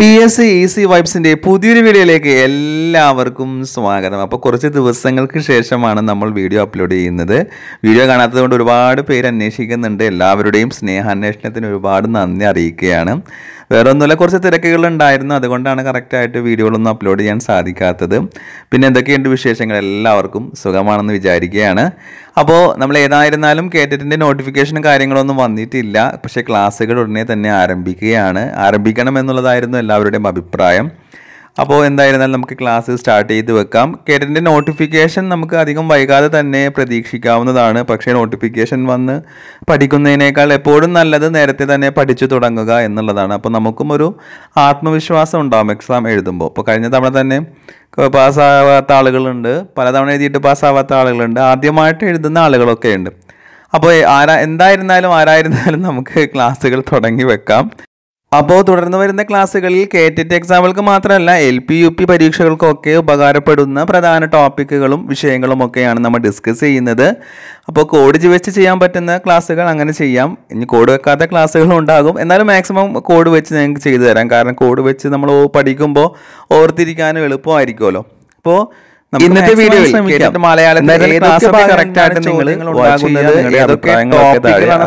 P S C E C വൈബ്സിൻ്റെ പുതിയൊരു വീഡിയോയിലേക്ക് എല്ലാവർക്കും സ്വാഗതം അപ്പോൾ കുറച്ച് ദിവസങ്ങൾക്ക് ശേഷമാണ് നമ്മൾ വീഡിയോ അപ്ലോഡ് ചെയ്യുന്നത് വീഡിയോ കാണാത്തതുകൊണ്ട് ഒരുപാട് പേര് അന്വേഷിക്കുന്നുണ്ട് എല്ലാവരുടെയും സ്നേഹാന്വേഷണത്തിന് ഒരുപാട് നന്ദി അറിയിക്കുകയാണ് വേറെ ഒന്നുമില്ല കുറച്ച് തിരക്കുകൾ ഉണ്ടായിരുന്നു അതുകൊണ്ടാണ് കറക്റ്റായിട്ട് വീഡിയോകളൊന്നും അപ്ലോഡ് ചെയ്യാൻ സാധിക്കാത്തത് പിന്നെ എന്തൊക്കെയുണ്ട് വിശേഷങ്ങൾ എല്ലാവർക്കും സുഖമാണെന്ന് വിചാരിക്കുകയാണ് അപ്പോൾ നമ്മൾ ഏതായിരുന്നാലും കേറ്ററ്റിൻ്റെ നോട്ടിഫിക്കേഷനും കാര്യങ്ങളൊന്നും വന്നിട്ടില്ല പക്ഷേ ക്ലാസ്സുകൾ ഉടനെ തന്നെ ആരംഭിക്കുകയാണ് ആരംഭിക്കണം എന്നുള്ളതായിരുന്നു എല്ലാവരുടെയും അഭിപ്രായം അപ്പോൾ എന്തായിരുന്നാലും നമുക്ക് ക്ലാസ് സ്റ്റാർട്ട് ചെയ്ത് വെക്കാം കേട്ടിൻ്റെ നോട്ടിഫിക്കേഷൻ നമുക്ക് അധികം വൈകാതെ തന്നെ പ്രതീക്ഷിക്കാവുന്നതാണ് പക്ഷേ നോട്ടിഫിക്കേഷൻ വന്ന് പഠിക്കുന്നതിനേക്കാൾ എപ്പോഴും നല്ലത് നേരത്തെ തന്നെ പഠിച്ചു തുടങ്ങുക എന്നുള്ളതാണ് അപ്പോൾ നമുക്കും ഒരു ആത്മവിശ്വാസം ഉണ്ടാകും എക്സാം എഴുതുമ്പോൾ അപ്പോൾ കഴിഞ്ഞ തവണ തന്നെ പാസ്സാവാത്ത ആളുകളുണ്ട് പലതവണ എഴുതിയിട്ട് പാസ്സാവാത്ത ആളുകളുണ്ട് ആദ്യമായിട്ട് എഴുതുന്ന ആളുകളൊക്കെ ഉണ്ട് അപ്പോൾ ആരാ എന്തായിരുന്നാലും ആരായിരുന്നാലും നമുക്ക് ക്ലാസ്സുകൾ തുടങ്ങി വെക്കാം അപ്പോൾ തുടർന്ന് വരുന്ന ക്ലാസ്സുകളിൽ കേറ്ററ്റ് എക്സാമുകൾക്ക് മാത്രമല്ല എൽ പി യു പി പരീക്ഷകൾക്കൊക്കെ ഉപകാരപ്പെടുന്ന പ്രധാന ടോപ്പിക്കുകളും വിഷയങ്ങളും ഒക്കെയാണ് നമ്മൾ ഡിസ്കസ് ചെയ്യുന്നത് അപ്പോൾ കോഡ് വെച്ച് ചെയ്യാൻ പറ്റുന്ന ക്ലാസ്സുകൾ അങ്ങനെ ചെയ്യാം ഇനി കോഡ് വെക്കാത്ത ക്ലാസ്സുകളും ഉണ്ടാകും എന്നാലും മാക്സിമം കോഡ് വെച്ച് ഞങ്ങൾക്ക് ചെയ്തു തരാം കാരണം കോഡ് വെച്ച് നമ്മൾ പഠിക്കുമ്പോൾ ഓർത്തിരിക്കാനും എളുപ്പമായിരിക്കുമല്ലോ അപ്പോൾ ഇന്നത്തെ വീഡിയോയിൽ മലയാളത്തിൽ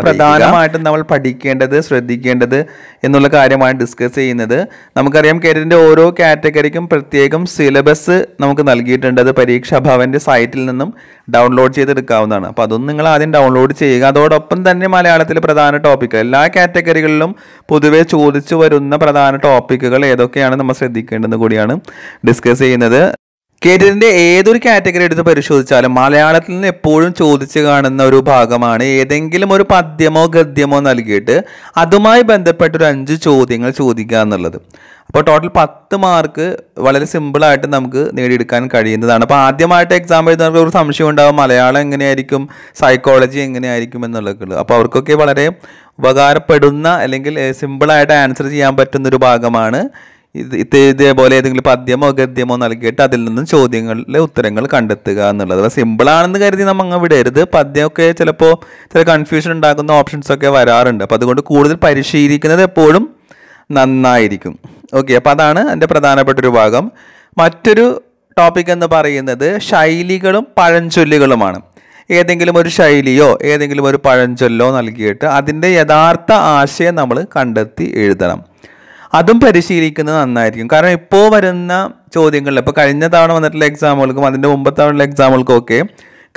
പ്രധാനമായിട്ടും നമ്മൾ പഠിക്കേണ്ടത് ശ്രദ്ധിക്കേണ്ടത് എന്നുള്ള കാര്യമാണ് ഡിസ്കസ് ചെയ്യുന്നത് നമുക്കറിയാം കേരളത്തിന്റെ ഓരോ കാറ്റഗറിക്കും പ്രത്യേകം സിലബസ് നമുക്ക് നൽകിയിട്ടുണ്ട് അത് പരീക്ഷാ ഭവന്റെ സൈറ്റിൽ നിന്നും ഡൗൺലോഡ് ചെയ്തെടുക്കാവുന്നതാണ് അപ്പോൾ അതൊന്നും നിങ്ങൾ ആദ്യം ഡൗൺലോഡ് ചെയ്യുക അതോടൊപ്പം തന്നെ മലയാളത്തിലെ പ്രധാന ടോപ്പിക്കുകൾ എല്ലാ കാറ്റഗറികളിലും പൊതുവെ ചോദിച്ചു വരുന്ന പ്രധാന ടോപ്പിക്കുകൾ ഏതൊക്കെയാണ് നമ്മൾ ശ്രദ്ധിക്കേണ്ടതെന്ന് കൂടിയാണ് ഡിസ്കസ് ചെയ്യുന്നത് കേരളത്തിന്റെ ഏതൊരു കാറ്റഗറി എടുത്ത് പരിശോധിച്ചാലും മലയാളത്തിൽ നിന്ന് എപ്പോഴും ചോദിച്ചു കാണുന്ന ഒരു ഭാഗമാണ് ഏതെങ്കിലും ഒരു പദ്യമോ ഗദ്യമോ നൽകിയിട്ട് അതുമായി ബന്ധപ്പെട്ട ഒരു അഞ്ച് ചോദ്യങ്ങൾ ചോദിക്കുക എന്നുള്ളത് അപ്പോൾ ടോട്ടൽ പത്ത് മാർക്ക് വളരെ സിമ്പിളായിട്ട് നമുക്ക് നേടിയെടുക്കാൻ കഴിയുന്നതാണ് അപ്പോൾ ആദ്യമായിട്ട് എക്സാം എഴുതുന്നവർക്ക് ഒരു സംശയം ഉണ്ടാകും മലയാളം എങ്ങനെയായിരിക്കും സൈക്കോളജി എങ്ങനെയായിരിക്കും എന്നുള്ളതൊക്കെ ഉള്ളൂ അപ്പോൾ അവർക്കൊക്കെ വളരെ ഉപകാരപ്പെടുന്ന അല്ലെങ്കിൽ സിമ്പിളായിട്ട് ആൻസർ ചെയ്യാൻ പറ്റുന്ന ഒരു ഭാഗമാണ് ഇത് ഇതേപോലെ ഏതെങ്കിലും പദ്യമോ ഗദ്യമോ നൽകിയിട്ട് അതിൽ നിന്നും ചോദ്യങ്ങളിലെ ഉത്തരങ്ങൾ കണ്ടെത്തുക എന്നുള്ളത് സിമ്പിളാണെന്ന് കരുതി നമ്മൾ അങ്ങ് വിടരുത് പദ്യമൊക്കെ ചിലപ്പോൾ ചില കൺഫ്യൂഷൻ ഉണ്ടാക്കുന്ന ഓപ്ഷൻസൊക്കെ വരാറുണ്ട് അപ്പോൾ അതുകൊണ്ട് കൂടുതൽ പരിശീലിക്കുന്നത് എപ്പോഴും നന്നായിരിക്കും ഓക്കെ അപ്പോൾ അതാണ് എൻ്റെ ഒരു ഭാഗം മറ്റൊരു ടോപ്പിക് എന്ന് പറയുന്നത് ശൈലികളും പഴഞ്ചൊല്ലുകളുമാണ് ഏതെങ്കിലും ഒരു ശൈലിയോ ഏതെങ്കിലും ഒരു പഴഞ്ചൊല്ലോ നൽകിയിട്ട് അതിൻ്റെ യഥാർത്ഥ ആശയം നമ്മൾ കണ്ടെത്തി എഴുതണം അതും പരിശീലിക്കുന്നത് നന്നായിരിക്കും കാരണം ഇപ്പോൾ വരുന്ന ചോദ്യങ്ങളിൽ ഇപ്പോൾ കഴിഞ്ഞ തവണ വന്നിട്ടുള്ള എക്സാമുകൾക്കും അതിൻ്റെ മുമ്പത്തെ തവണയുള്ള എക്സാമുകൾക്കും ഒക്കെ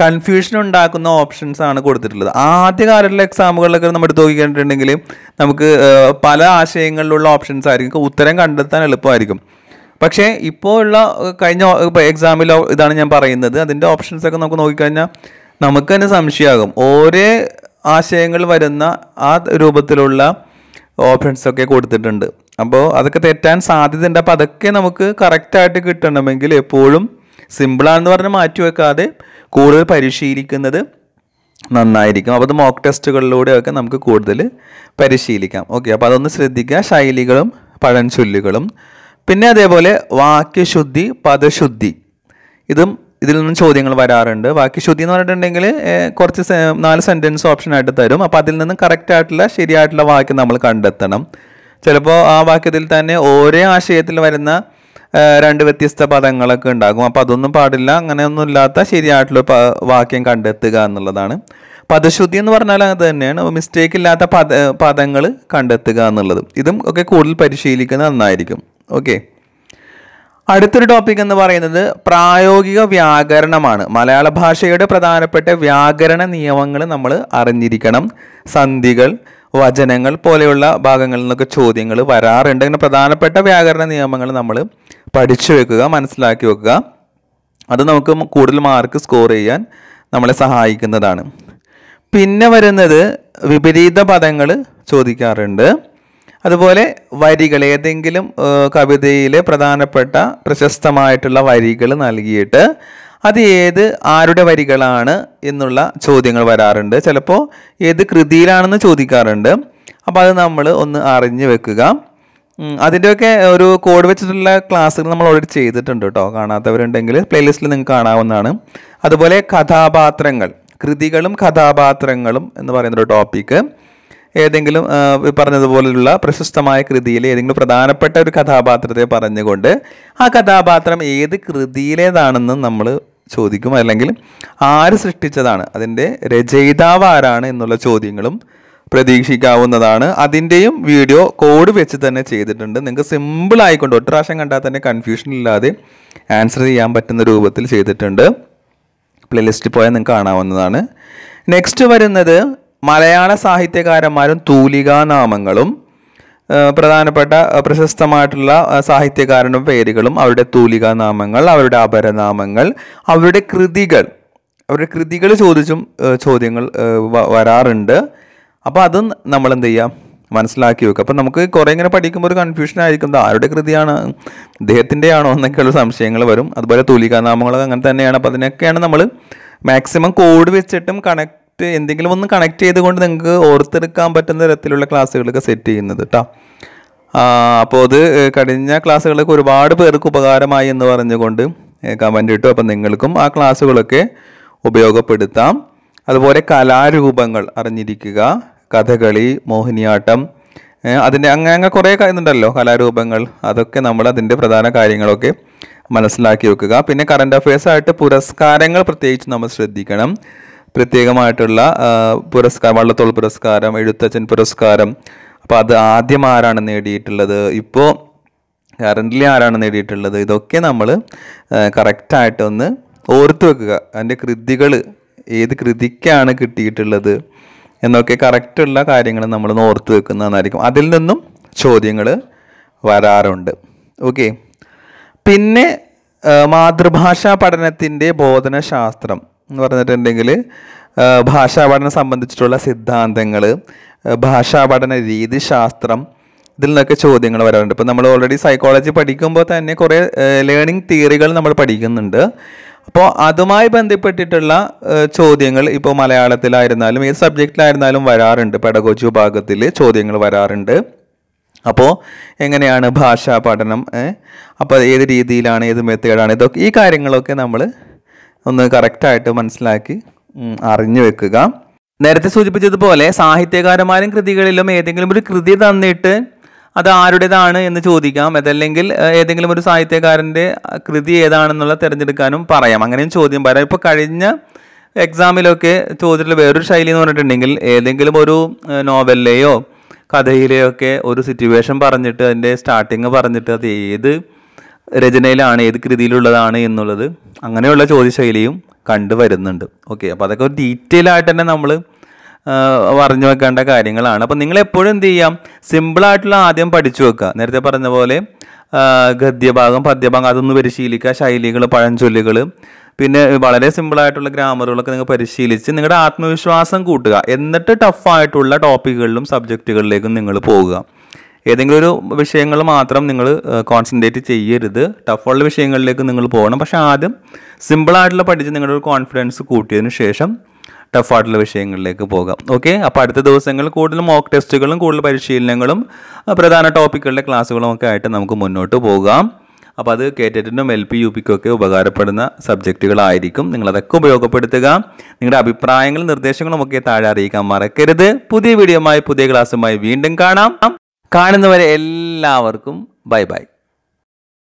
കൺഫ്യൂഷൻ ഉണ്ടാക്കുന്ന ഓപ്ഷൻസ് ആണ് കൊടുത്തിട്ടുള്ളത് ആദ്യ കാലത്തുള്ള എക്സാമുകളിലൊക്കെ നമ്മൾ എടുത്ത് നോക്കിയിട്ടുണ്ടെങ്കിൽ നമുക്ക് പല ആശയങ്ങളിലുള്ള ഓപ്ഷൻസ് ആയിരിക്കും ഉത്തരം കണ്ടെത്താൻ എളുപ്പമായിരിക്കും പക്ഷേ ഇപ്പോൾ ഉള്ള കഴിഞ്ഞ എക്സാമിലോ ഇതാണ് ഞാൻ പറയുന്നത് അതിൻ്റെ ഓപ്ഷൻസ് ഒക്കെ നമുക്ക് നോക്കിക്കഴിഞ്ഞാൽ നമുക്ക് തന്നെ സംശയമാകും ഓരോ ആശയങ്ങൾ വരുന്ന ആ രൂപത്തിലുള്ള ഓപ്ഷൻസൊക്കെ കൊടുത്തിട്ടുണ്ട് അപ്പോൾ അതൊക്കെ തെറ്റാൻ ഉണ്ട് അപ്പോൾ അതൊക്കെ നമുക്ക് കറക്റ്റായിട്ട് കിട്ടണമെങ്കിൽ എപ്പോഴും സിമ്പിളാണെന്ന് പറഞ്ഞ് മാറ്റി വെക്കാതെ കൂടുതൽ പരിശീലിക്കുന്നത് നന്നായിരിക്കും അപ്പോൾ അത് മോക്ക് ടെസ്റ്റുകളിലൂടെയൊക്കെ നമുക്ക് കൂടുതൽ പരിശീലിക്കാം ഓക്കെ അപ്പോൾ അതൊന്ന് ശ്രദ്ധിക്കുക ശൈലികളും പഴഞ്ചൊല്ലുകളും പിന്നെ അതേപോലെ വാക്യശുദ്ധി പദശുദ്ധി ഇതും ഇതിൽ നിന്നും ചോദ്യങ്ങൾ വരാറുണ്ട് വാക്യശുദ്ധി എന്ന് പറഞ്ഞിട്ടുണ്ടെങ്കിൽ കുറച്ച് നാല് സെൻറ്റൻസ് ഓപ്ഷനായിട്ട് തരും അപ്പോൾ അതിൽ നിന്നും കറക്റ്റായിട്ടുള്ള ശരിയായിട്ടുള്ള വാക്യം നമ്മൾ കണ്ടെത്തണം ചിലപ്പോൾ ആ വാക്യത്തിൽ തന്നെ ഒരേ ആശയത്തിൽ വരുന്ന രണ്ട് വ്യത്യസ്ത പദങ്ങളൊക്കെ ഉണ്ടാകും അപ്പോൾ അതൊന്നും പാടില്ല അങ്ങനെയൊന്നും ഇല്ലാത്ത ശരിയായിട്ടുള്ള വാക്യം കണ്ടെത്തുക എന്നുള്ളതാണ് പദശുദ്ധി എന്ന് പറഞ്ഞാൽ അത് തന്നെയാണ് മിസ്റ്റേക്ക് ഇല്ലാത്ത പദ പദങ്ങൾ കണ്ടെത്തുക എന്നുള്ളത് ഇതും ഒക്കെ കൂടുതൽ പരിശീലിക്കുന്ന നന്നായിരിക്കും ഓക്കെ അടുത്തൊരു ടോപ്പിക് എന്ന് പറയുന്നത് പ്രായോഗിക വ്യാകരണമാണ് മലയാള ഭാഷയുടെ പ്രധാനപ്പെട്ട വ്യാകരണ നിയമങ്ങൾ നമ്മൾ അറിഞ്ഞിരിക്കണം സന്ധികൾ വചനങ്ങൾ പോലെയുള്ള ഭാഗങ്ങളിൽ നിന്നൊക്കെ ചോദ്യങ്ങൾ വരാറുണ്ട് അങ്ങനെ പ്രധാനപ്പെട്ട വ്യാകരണ നിയമങ്ങൾ നമ്മൾ പഠിച്ചു വെക്കുക മനസ്സിലാക്കി വെക്കുക അത് നമുക്ക് കൂടുതൽ മാർക്ക് സ്കോർ ചെയ്യാൻ നമ്മളെ സഹായിക്കുന്നതാണ് പിന്നെ വരുന്നത് വിപരീത പദങ്ങൾ ചോദിക്കാറുണ്ട് അതുപോലെ വരികൾ ഏതെങ്കിലും കവിതയിലെ പ്രധാനപ്പെട്ട പ്രശസ്തമായിട്ടുള്ള വരികൾ നൽകിയിട്ട് അത് ഏത് ആരുടെ വരികളാണ് എന്നുള്ള ചോദ്യങ്ങൾ വരാറുണ്ട് ചിലപ്പോൾ ഏത് കൃതിയിലാണെന്ന് ചോദിക്കാറുണ്ട് അപ്പോൾ അത് നമ്മൾ ഒന്ന് അറിഞ്ഞു വെക്കുക അതിൻ്റെയൊക്കെ ഒരു കോഡ് വെച്ചിട്ടുള്ള ക്ലാസ്സുകൾ നമ്മൾ ഓൾറെഡി ചെയ്തിട്ടുണ്ട് കേട്ടോ കാണാത്തവരുണ്ടെങ്കിൽ പ്ലേലിസ്റ്റിൽ നിങ്ങൾക്ക് കാണാവുന്നതാണ് അതുപോലെ കഥാപാത്രങ്ങൾ കൃതികളും കഥാപാത്രങ്ങളും എന്ന് പറയുന്നൊരു ടോപ്പിക്ക് ഏതെങ്കിലും പറഞ്ഞതുപോലെയുള്ള പ്രശസ്തമായ കൃതിയിലെ ഏതെങ്കിലും പ്രധാനപ്പെട്ട ഒരു കഥാപാത്രത്തെ പറഞ്ഞുകൊണ്ട് ആ കഥാപാത്രം ഏത് കൃതിയിലേതാണെന്ന് നമ്മൾ ചോദിക്കും അല്ലെങ്കിൽ ആര് സൃഷ്ടിച്ചതാണ് അതിൻ്റെ രചയിതാവ് ആരാണ് എന്നുള്ള ചോദ്യങ്ങളും പ്രതീക്ഷിക്കാവുന്നതാണ് അതിൻ്റെയും വീഡിയോ കോഡ് വെച്ച് തന്നെ ചെയ്തിട്ടുണ്ട് നിങ്ങൾക്ക് സിമ്പിൾ ആയിക്കൊണ്ട് പ്രാവശ്യം കണ്ടാൽ തന്നെ കൺഫ്യൂഷൻ ഇല്ലാതെ ആൻസർ ചെയ്യാൻ പറ്റുന്ന രൂപത്തിൽ ചെയ്തിട്ടുണ്ട് പ്ലേലിസ്റ്റിൽ പോയാൽ നിങ്ങൾക്ക് കാണാവുന്നതാണ് നെക്സ്റ്റ് വരുന്നത് മലയാള സാഹിത്യകാരന്മാരും തൂലികാനാമങ്ങളും പ്രധാനപ്പെട്ട പ്രശസ്തമായിട്ടുള്ള സാഹിത്യകാരനും പേരുകളും അവരുടെ തൂലികാനാമങ്ങൾ അവരുടെ അപരനാമങ്ങൾ അവരുടെ കൃതികൾ അവരുടെ കൃതികൾ ചോദിച്ചും ചോദ്യങ്ങൾ വരാറുണ്ട് അപ്പോൾ അതും നമ്മൾ എന്ത് ചെയ്യാം മനസ്സിലാക്കി വെക്കുക അപ്പം നമുക്ക് കുറേ ഇങ്ങനെ പഠിക്കുമ്പോൾ ഒരു കൺഫ്യൂഷൻ ആയിരിക്കും ആരുടെ കൃതിയാണ് ഇദ്ദേഹത്തിൻ്റെ ആണോ എന്നൊക്കെയുള്ള സംശയങ്ങൾ വരും അതുപോലെ തൂലികാനാമങ്ങളൊക്കെ അങ്ങനെ തന്നെയാണ് അപ്പോൾ അതിനൊക്കെയാണ് നമ്മൾ മാക്സിമം കോഡ് വെച്ചിട്ടും കണക്ട് കണക്ട് എന്തെങ്കിലും ഒന്ന് കണക്ട് ചെയ്തുകൊണ്ട് നിങ്ങൾക്ക് ഓർത്തെടുക്കാൻ പറ്റുന്ന തരത്തിലുള്ള ക്ലാസ്സുകളൊക്കെ സെറ്റ് ചെയ്യുന്നത് കേട്ടോ അപ്പോൾ അത് കഴിഞ്ഞ ക്ലാസ്സുകളൊക്കെ ഒരുപാട് പേർക്ക് ഉപകാരമായി എന്ന് പറഞ്ഞുകൊണ്ട് കമൻ്റ് ഇട്ടു അപ്പം നിങ്ങൾക്കും ആ ക്ലാസ്സുകളൊക്കെ ഉപയോഗപ്പെടുത്താം അതുപോലെ കലാരൂപങ്ങൾ അറിഞ്ഞിരിക്കുക കഥകളി മോഹിനിയാട്ടം അതിൻ്റെ അങ്ങനെ അങ്ങനെ കുറേ ഇതുണ്ടല്ലോ കലാരൂപങ്ങൾ അതൊക്കെ നമ്മൾ അതിൻ്റെ പ്രധാന കാര്യങ്ങളൊക്കെ മനസ്സിലാക്കി വെക്കുക പിന്നെ കറണ്ട് അഫയേഴ്സായിട്ട് പുരസ്കാരങ്ങൾ പ്രത്യേകിച്ച് നമ്മൾ ശ്രദ്ധിക്കണം പ്രത്യേകമായിട്ടുള്ള പുരസ്കാരം വള്ളത്തോൾ പുരസ്കാരം എഴുത്തച്ഛൻ പുരസ്കാരം അപ്പോൾ അത് ആദ്യം ആരാണ് നേടിയിട്ടുള്ളത് ഇപ്പോൾ കറൻ്റ്ലി ആരാണ് നേടിയിട്ടുള്ളത് ഇതൊക്കെ നമ്മൾ കറക്റ്റായിട്ടൊന്ന് ഓർത്ത് വെക്കുക അതിൻ്റെ കൃതികൾ ഏത് കൃതിക്കാണ് കിട്ടിയിട്ടുള്ളത് എന്നൊക്കെ കറക്റ്റുള്ള കാര്യങ്ങൾ നമ്മൾ ഓർത്ത് വെക്കുന്നതെന്നായിരിക്കും അതിൽ നിന്നും ചോദ്യങ്ങൾ വരാറുണ്ട് ഓക്കെ പിന്നെ മാതൃഭാഷാ പഠനത്തിൻ്റെ ബോധനശാസ്ത്രം എന്ന് പറഞ്ഞിട്ടുണ്ടെങ്കിൽ പഠനം സംബന്ധിച്ചിട്ടുള്ള സിദ്ധാന്തങ്ങൾ ഭാഷാപഠന രീതിശാസ്ത്രം ഇതിൽ നിന്നൊക്കെ ചോദ്യങ്ങൾ വരാറുണ്ട് ഇപ്പോൾ നമ്മൾ ഓൾറെഡി സൈക്കോളജി പഠിക്കുമ്പോൾ തന്നെ കുറേ ലേണിംഗ് തിയറികൾ നമ്മൾ പഠിക്കുന്നുണ്ട് അപ്പോൾ അതുമായി ബന്ധപ്പെട്ടിട്ടുള്ള ചോദ്യങ്ങൾ ഇപ്പോൾ മലയാളത്തിലായിരുന്നാലും ഏത് സബ്ജക്റ്റിലായിരുന്നാലും വരാറുണ്ട് പെടകോജി വിഭാഗത്തിൽ ചോദ്യങ്ങൾ വരാറുണ്ട് അപ്പോൾ എങ്ങനെയാണ് ഭാഷാ പഠനം അപ്പോൾ ഏത് രീതിയിലാണ് ഏത് മെത്തേഡാണ് ഇതൊക്കെ ഈ കാര്യങ്ങളൊക്കെ നമ്മൾ ഒന്ന് കറക്റ്റായിട്ട് മനസ്സിലാക്കി അറിഞ്ഞു വെക്കുക നേരത്തെ സൂചിപ്പിച്ചതുപോലെ സാഹിത്യകാരന്മാരും കൃതികളിലും ഏതെങ്കിലും ഒരു കൃതി തന്നിട്ട് അത് ആരുടേതാണ് എന്ന് ചോദിക്കാം അതല്ലെങ്കിൽ ഏതെങ്കിലും ഒരു സാഹിത്യകാരൻ്റെ കൃതി ഏതാണെന്നുള്ള തിരഞ്ഞെടുക്കാനും പറയാം അങ്ങനെയും ചോദ്യം പറയാം ഇപ്പോൾ കഴിഞ്ഞ എക്സാമിലൊക്കെ ചോദിച്ചിട്ടുള്ള വേറൊരു ശൈലി എന്ന് പറഞ്ഞിട്ടുണ്ടെങ്കിൽ ഏതെങ്കിലും ഒരു നോവലിലെയോ കഥയിലെയോ ഒക്കെ ഒരു സിറ്റുവേഷൻ പറഞ്ഞിട്ട് അതിൻ്റെ സ്റ്റാർട്ടിങ് പറഞ്ഞിട്ട് അത് ഏത് രചനയിലാണ് ഏത് കൃതിയിലുള്ളതാണ് എന്നുള്ളത് അങ്ങനെയുള്ള ചോദ്യശൈലിയും കണ്ടു വരുന്നുണ്ട് ഓക്കെ അപ്പോൾ അതൊക്കെ ഒരു ഡീറ്റെയിൽ ആയിട്ട് തന്നെ നമ്മൾ പറഞ്ഞു വെക്കേണ്ട കാര്യങ്ങളാണ് അപ്പോൾ നിങ്ങൾ എപ്പോഴും എന്ത് ചെയ്യാം സിമ്പിളായിട്ടുള്ള ആദ്യം പഠിച്ചു വെക്കുക നേരത്തെ പറഞ്ഞ പോലെ ഗദ്യഭാഗം പദ്യഭാഗം അതൊന്ന് പരിശീലിക്കുക ശൈലികൾ പഴഞ്ചൊല്ലുകൾ പിന്നെ വളരെ സിമ്പിളായിട്ടുള്ള ഗ്രാമറുകളൊക്കെ നിങ്ങൾ പരിശീലിച്ച് നിങ്ങളുടെ ആത്മവിശ്വാസം കൂട്ടുക എന്നിട്ട് ടഫായിട്ടുള്ള ടോപ്പിക്കുകളിലും സബ്ജക്റ്റുകളിലേക്കും നിങ്ങൾ പോവുക ഏതെങ്കിലും ഒരു വിഷയങ്ങൾ മാത്രം നിങ്ങൾ കോൺസെൻട്രേറ്റ് ചെയ്യരുത് ടഫുള്ള വിഷയങ്ങളിലേക്ക് നിങ്ങൾ പോകണം പക്ഷേ ആദ്യം സിമ്പിളായിട്ടുള്ള പഠിച്ച് നിങ്ങളുടെ ഒരു കോൺഫിഡൻസ് കൂട്ടിയതിന് ശേഷം ടഫായിട്ടുള്ള വിഷയങ്ങളിലേക്ക് പോകാം ഓക്കെ അപ്പോൾ അടുത്ത ദിവസങ്ങളിൽ കൂടുതൽ മോക്ക് ടെസ്റ്റുകളും കൂടുതൽ പരിശീലനങ്ങളും പ്രധാന ടോപ്പിക്കുകളുടെ ക്ലാസ്സുകളും ഒക്കെ ആയിട്ട് നമുക്ക് മുന്നോട്ട് പോകാം അപ്പോൾ അത് കേറ്ററ്റിനും എൽ പി യു പിക്കും ഒക്കെ ഉപകാരപ്പെടുന്ന സബ്ജക്റ്റുകളായിരിക്കും നിങ്ങളതൊക്കെ ഉപയോഗപ്പെടുത്തുക നിങ്ങളുടെ അഭിപ്രായങ്ങളും നിർദ്ദേശങ്ങളും ഒക്കെ താഴെ അറിയിക്കാൻ മറക്കരുത് പുതിയ വീഡിയോമായി പുതിയ ക്ലാസ്സുമായി വീണ്ടും കാണാം കാണുന്നവരെ എല്ലാവർക്കും ബൈ ബൈ